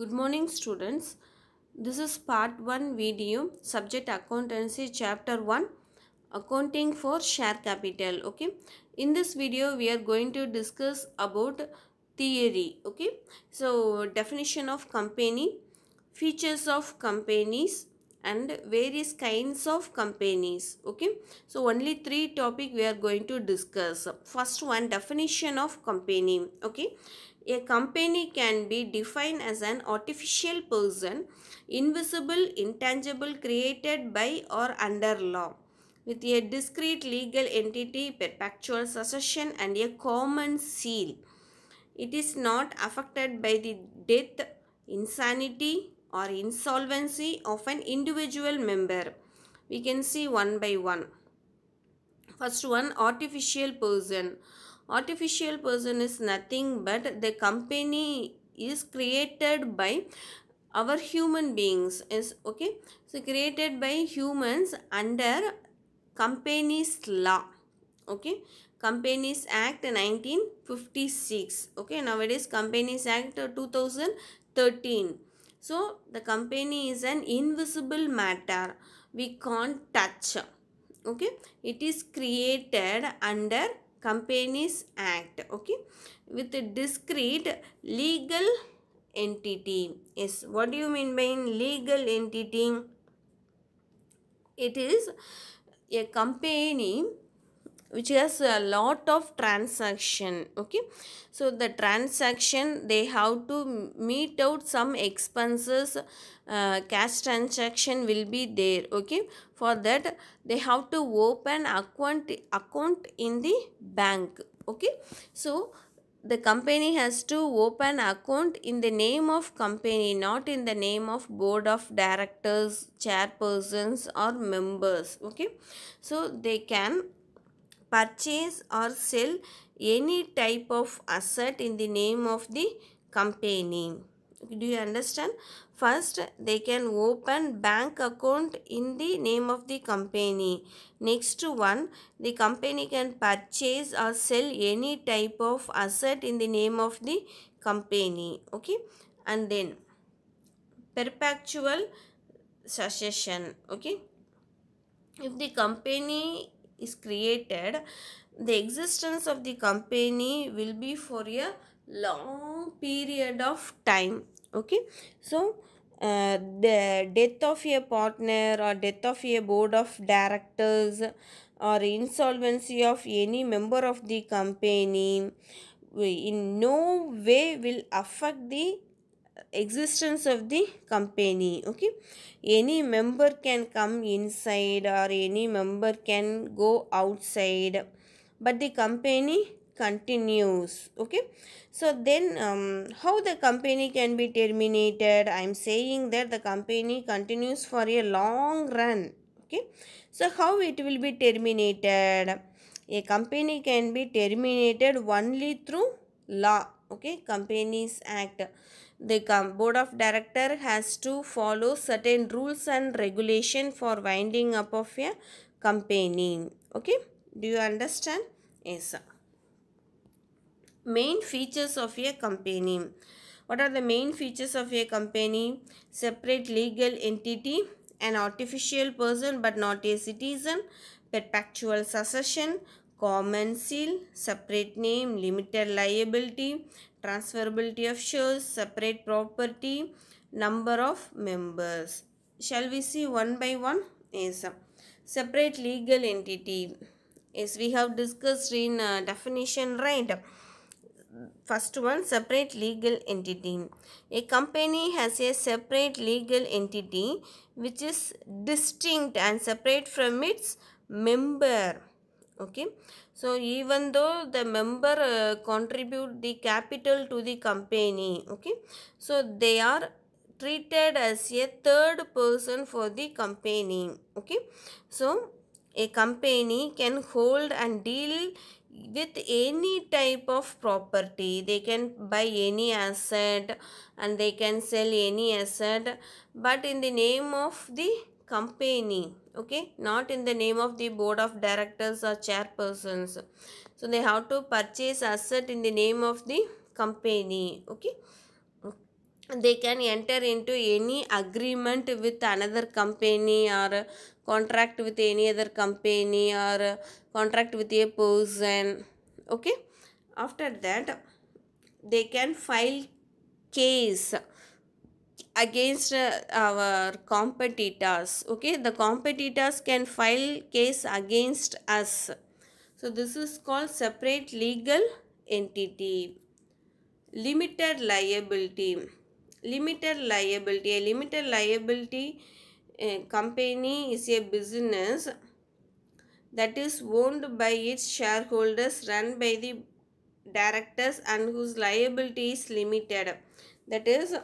Good morning students. This is part 1 video subject accountancy chapter 1 accounting for share capital okay. In this video we are going to discuss about theory okay. So definition of company, features of companies and various kinds of companies okay. So only three topic we are going to discuss. First one definition of company okay. A company can be defined as an artificial person, invisible, intangible, created by or under law, with a discrete legal entity, perpetual succession and a common seal. It is not affected by the death, insanity or insolvency of an individual member. We can see one by one. First one, artificial person artificial person is nothing but the company is created by our human beings is okay so created by humans under companies law okay companies act 1956 okay nowadays companies act 2013 so the company is an invisible matter we can't touch okay it is created under Companies Act okay with a discrete legal entity yes what do you mean by legal entity it is a company which has a lot of transaction okay so the transaction they have to meet out some expenses uh, cash transaction will be there okay for that they have to open account account in the bank okay so the company has to open account in the name of company not in the name of board of directors chairpersons or members okay so they can purchase or sell any type of asset in the name of the company. Do you understand? First, they can open bank account in the name of the company. Next one, the company can purchase or sell any type of asset in the name of the company. Okay. And then, perpetual succession. Okay. If the company is created, the existence of the company will be for a long period of time. Okay. So, uh, the death of a partner or death of a board of directors or insolvency of any member of the company in no way will affect the existence of the company okay any member can come inside or any member can go outside but the company continues okay so then um, how the company can be terminated i am saying that the company continues for a long run okay so how it will be terminated a company can be terminated only through law okay companies act the Board of director has to follow certain rules and regulation for winding up of a company. Okay. Do you understand? Yes. Main features of a company. What are the main features of a company? Separate legal entity, an artificial person but not a citizen, perpetual succession, common seal, separate name, limited liability, transferability of shares, separate property, number of members. Shall we see one by one? Yes. Separate legal entity. Yes, we have discussed in uh, definition, right? First one, separate legal entity. A company has a separate legal entity which is distinct and separate from its member. Okay. So even though the member uh, contribute the capital to the company, okay, so they are treated as a third person for the company, okay. So a company can hold and deal with any type of property they can buy any asset and they can sell any asset but in the name of the company okay not in the name of the board of directors or chairpersons so they have to purchase asset in the name of the company okay they can enter into any agreement with another company or contract with any other company or contract with a person okay after that they can file case against uh, our competitors okay the competitors can file case against us so this is called separate legal entity limited liability limited liability a limited liability uh, company is a business that is owned by its shareholders run by the directors and whose liability is limited that is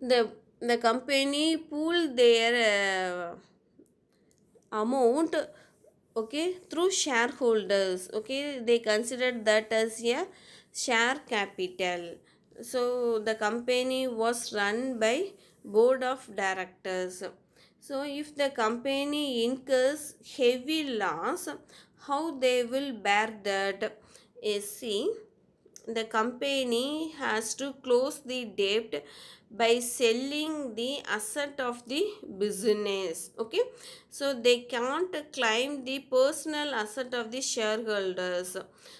the the company pool their uh, amount okay through shareholders okay they considered that as a share capital so the company was run by board of directors so if the company incurs heavy loss how they will bear that is see the company has to close the debt by selling the asset of the business okay so they can't claim the personal asset of the shareholders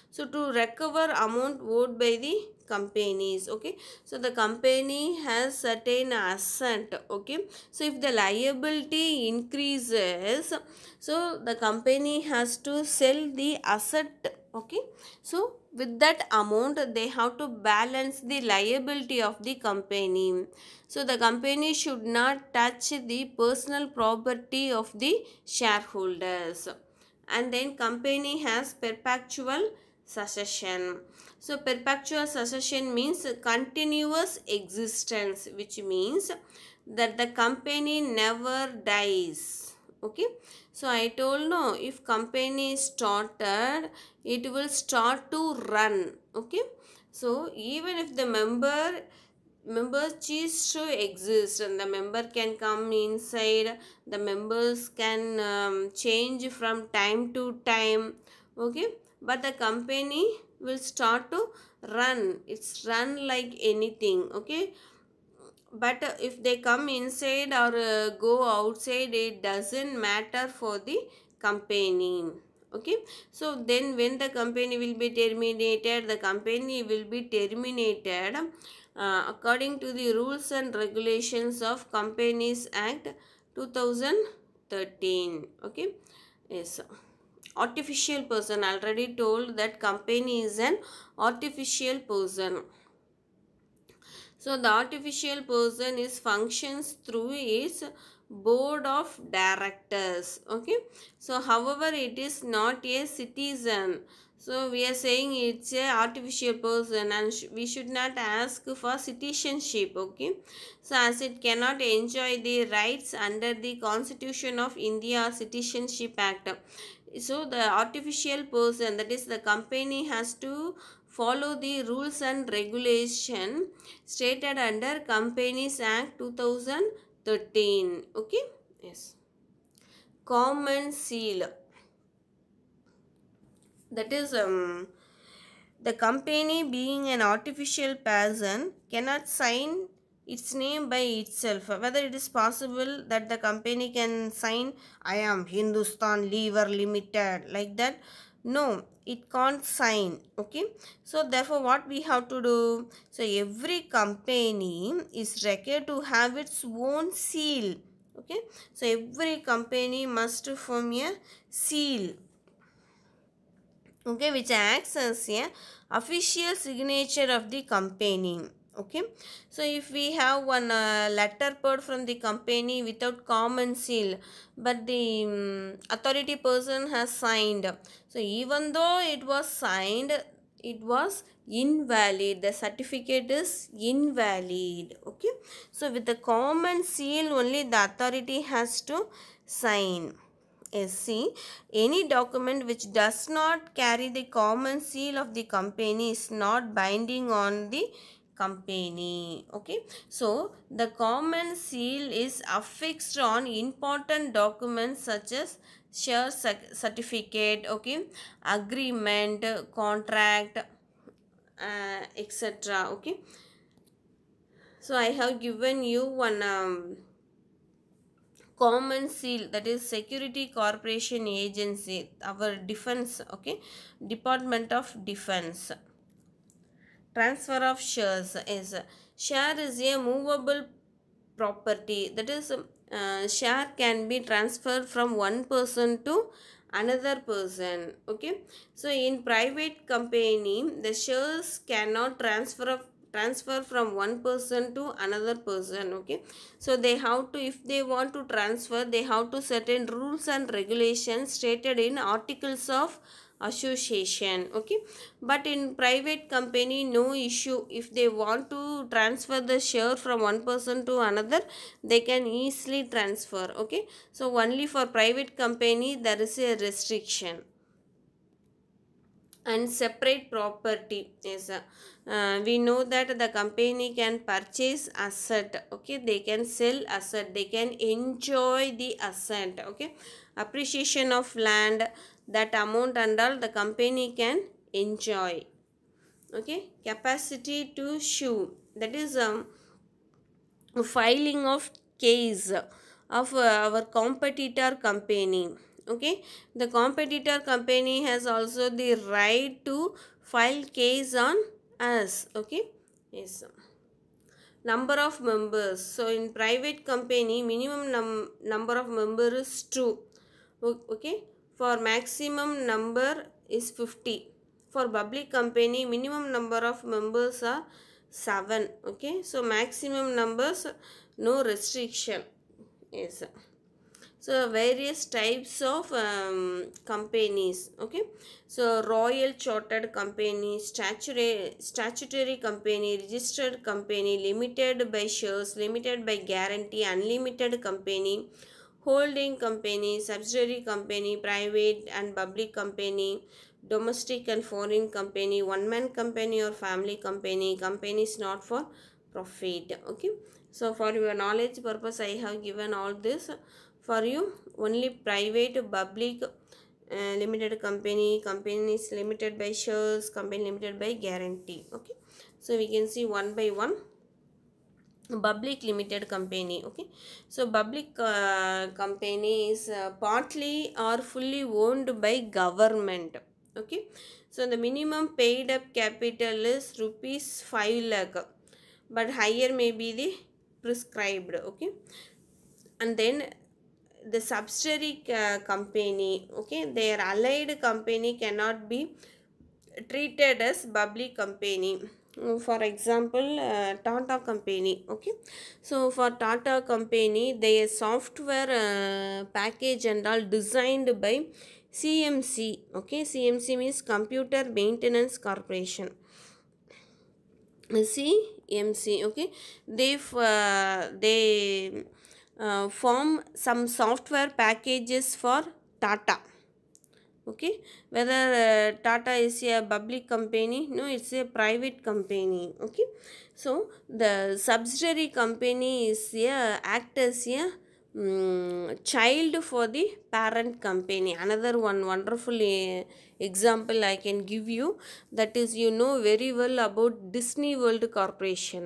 so to recover amount owed by the companies okay so the company has certain asset okay so if the liability increases so the company has to sell the asset okay so with that amount they have to balance the liability of the company so the company should not touch the personal property of the shareholders and then company has perpetual succession so perpetual succession means continuous existence which means that the company never dies okay so i told no if company started it will start to run okay so even if the member members just to exist and the member can come inside the members can um, change from time to time okay but the company will start to run it's run like anything okay but if they come inside or uh, go outside it doesn't matter for the company okay so then when the company will be terminated the company will be terminated uh, according to the rules and regulations of companies act 2013 okay yes artificial person already told that company is an artificial person so the artificial person is functions through its board of directors. Okay. So however it is not a citizen. So we are saying it's a artificial person and sh we should not ask for citizenship. Okay. So as it cannot enjoy the rights under the constitution of India citizenship act so the artificial person that is the company has to follow the rules and regulation stated under Companies Act 2013. Okay. Yes. Common seal. That is um, the company being an artificial person cannot sign its name by itself. Whether it is possible that the company can sign I am Hindustan Lever Limited like that. No, it can't sign okay so therefore what we have to do so every company is required to have its own seal okay so every company must form a seal okay which acts as a official signature of the company okay so if we have one uh, letter pad from the company without common seal but the um, authority person has signed so even though it was signed it was invalid the certificate is invalid okay so with the common seal only the authority has to sign is Any document which does not carry the common seal of the company is not binding on the company okay so the common seal is affixed on important documents such as share certificate okay agreement contract uh, etc okay so i have given you one um, common seal that is security corporation agency our defense okay department of defense transfer of shares is share is a movable property that is uh, share can be transferred from one person to another person okay so in private company the shares cannot transfer of transfer from one person to another person okay so they have to if they want to transfer they have to certain rules and regulations stated in articles of association okay but in private company no issue if they want to transfer the share from one person to another they can easily transfer okay so only for private company there is a restriction and separate property yes uh, we know that the company can purchase asset okay they can sell asset they can enjoy the asset okay appreciation of land that amount and all the company can enjoy okay capacity to sue that is um, filing of case of uh, our competitor company okay the competitor company has also the right to file case on us okay yes number of members so in private company minimum num number of members is 2 okay for maximum number is 50. For public company minimum number of members are 7. Okay. So maximum numbers no restriction. Yes. So various types of um, companies. Okay. So royal chartered company, statutory, statutory company, registered company, limited by shares, limited by guarantee, unlimited company holding company, subsidiary company, private and public company, domestic and foreign company, one-man company or family company, companies not for profit. Okay. So, for your knowledge purpose, I have given all this for you. Only private, public, uh, limited company, companies limited by shares, company limited by guarantee. Okay. So, we can see one by one public limited company okay so public uh, company is uh, partly or fully owned by government okay so the minimum paid up capital is rupees 5 lakh but higher may be the prescribed okay and then the subsidiary uh, company okay their allied company cannot be treated as public company Mm, for example uh, tata company okay so for tata company their software uh, package and all designed by cmc okay cmc means computer maintenance corporation cmc okay they uh, they uh, form some software packages for tata okay whether uh, tata is a public company no it's a private company okay so the subsidiary company is a act as a um, child for the parent company another one wonderful uh, example i can give you that is you know very well about disney world corporation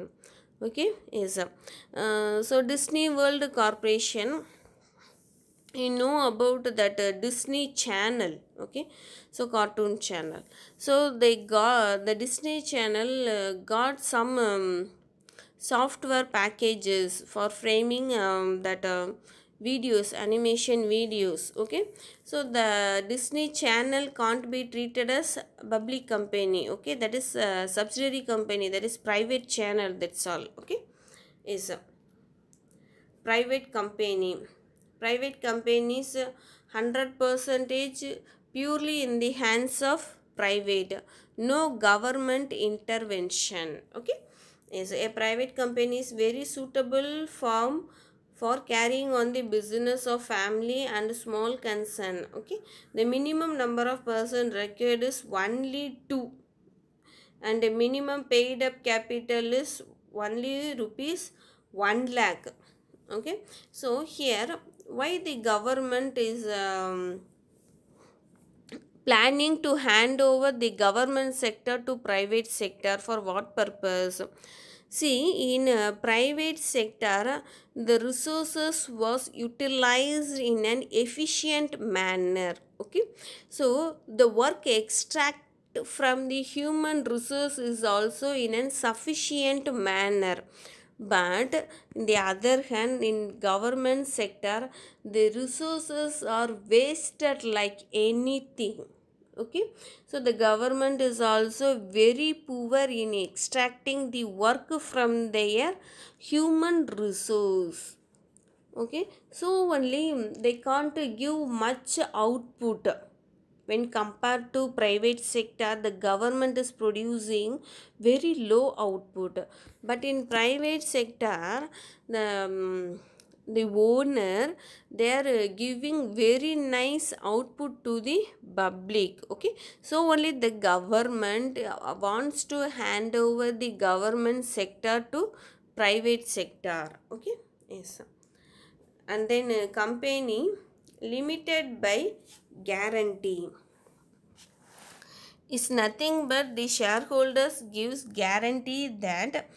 okay yes uh, so disney world corporation you know about that uh, disney channel okay so cartoon channel so they got the disney channel uh, got some um, software packages for framing um, that uh, videos animation videos okay so the disney channel can't be treated as public company okay that is uh, subsidiary company that is private channel that's all okay is a private company private companies 100% purely in the hands of private no government intervention okay so a private company is very suitable form for carrying on the business of family and small concern okay the minimum number of person required is only two and the minimum paid up capital is only rupees 1 lakh okay so here why the government is um, planning to hand over the government sector to private sector for what purpose see in uh, private sector the resources was utilized in an efficient manner okay so the work extract from the human resource is also in an sufficient manner but in the other hand in government sector the resources are wasted like anything okay so the government is also very poor in extracting the work from their human resource okay so only they can't give much output when compared to private sector the government is producing very low output but in private sector the um, the owner they are uh, giving very nice output to the public okay so only the government uh, wants to hand over the government sector to private sector okay yes and then uh, company limited by guarantee is nothing but the shareholders gives guarantee that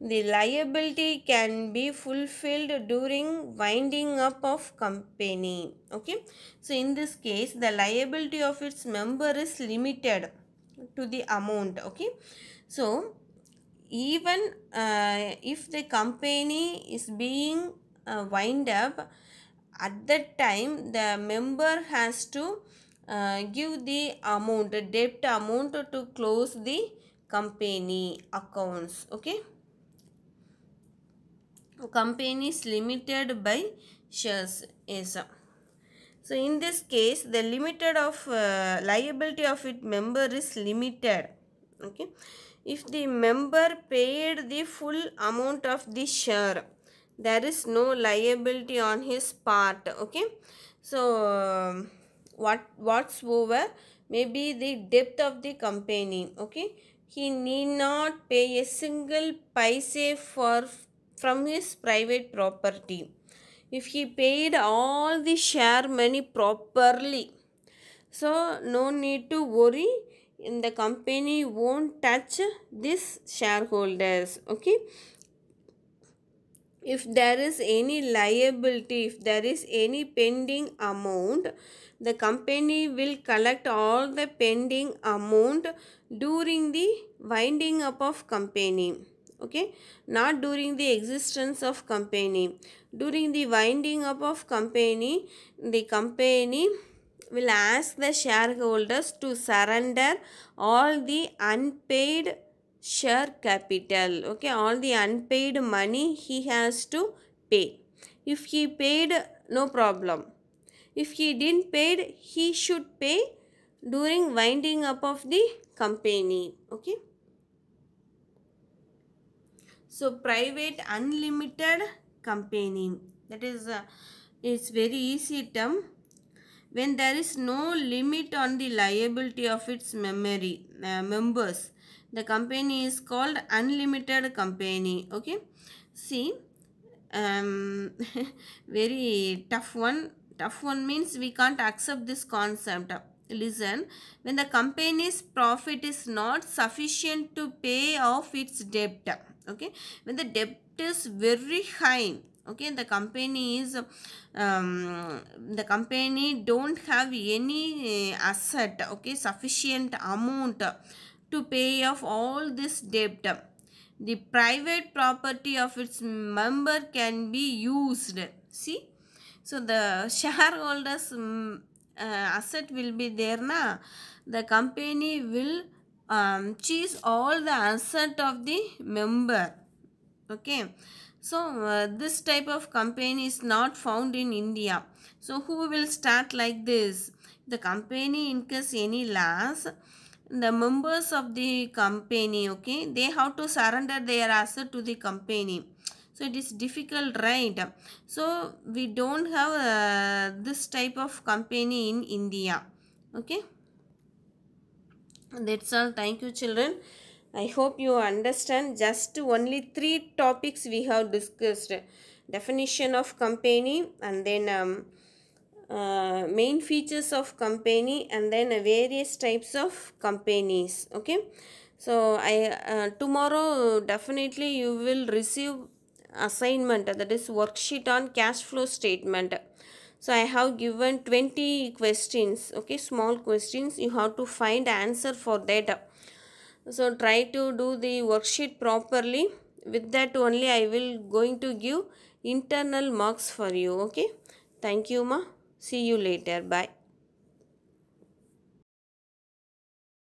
the liability can be fulfilled during winding up of company okay so in this case the liability of its member is limited to the amount okay so even uh, if the company is being uh, wind up at that time the member has to uh, give the amount debt amount to close the company accounts okay company is limited by shares is so in this case the limited of uh, liability of it member is limited okay if the member paid the full amount of the share there is no liability on his part okay so um, what whatsoever may be the depth of the company okay he need not pay a single paise for from his private property if he paid all the share money properly so no need to worry in the company won't touch this shareholders okay if there is any liability if there is any pending amount the company will collect all the pending amount during the winding up of company okay not during the existence of company during the winding up of company the company will ask the shareholders to surrender all the unpaid share capital okay all the unpaid money he has to pay if he paid no problem if he didn't paid he should pay during winding up of the company okay so private unlimited company that is uh, it's very easy term when there is no limit on the liability of its memory uh, members the company is called unlimited company okay see um, very tough one tough one means we can't accept this concept listen when the company's profit is not sufficient to pay off its debt okay when the debt is very high okay the company is um, the company don't have any uh, asset okay sufficient amount to pay off all this debt. The private property of its member can be used. See? So, the shareholders mm, uh, asset will be there. Na? The company will um, choose all the asset of the member. Okay. So, uh, this type of company is not found in India. So, who will start like this? The company incurs any loss the members of the company okay they have to surrender their asset to the company so it is difficult right so we don't have uh, this type of company in india okay that's all thank you children i hope you understand just only three topics we have discussed definition of company and then um, uh, main features of company and then various types of companies okay so i uh, tomorrow definitely you will receive assignment that is worksheet on cash flow statement so i have given 20 questions okay small questions you have to find answer for that so try to do the worksheet properly with that only i will going to give internal marks for you okay thank you ma See you later. Bye.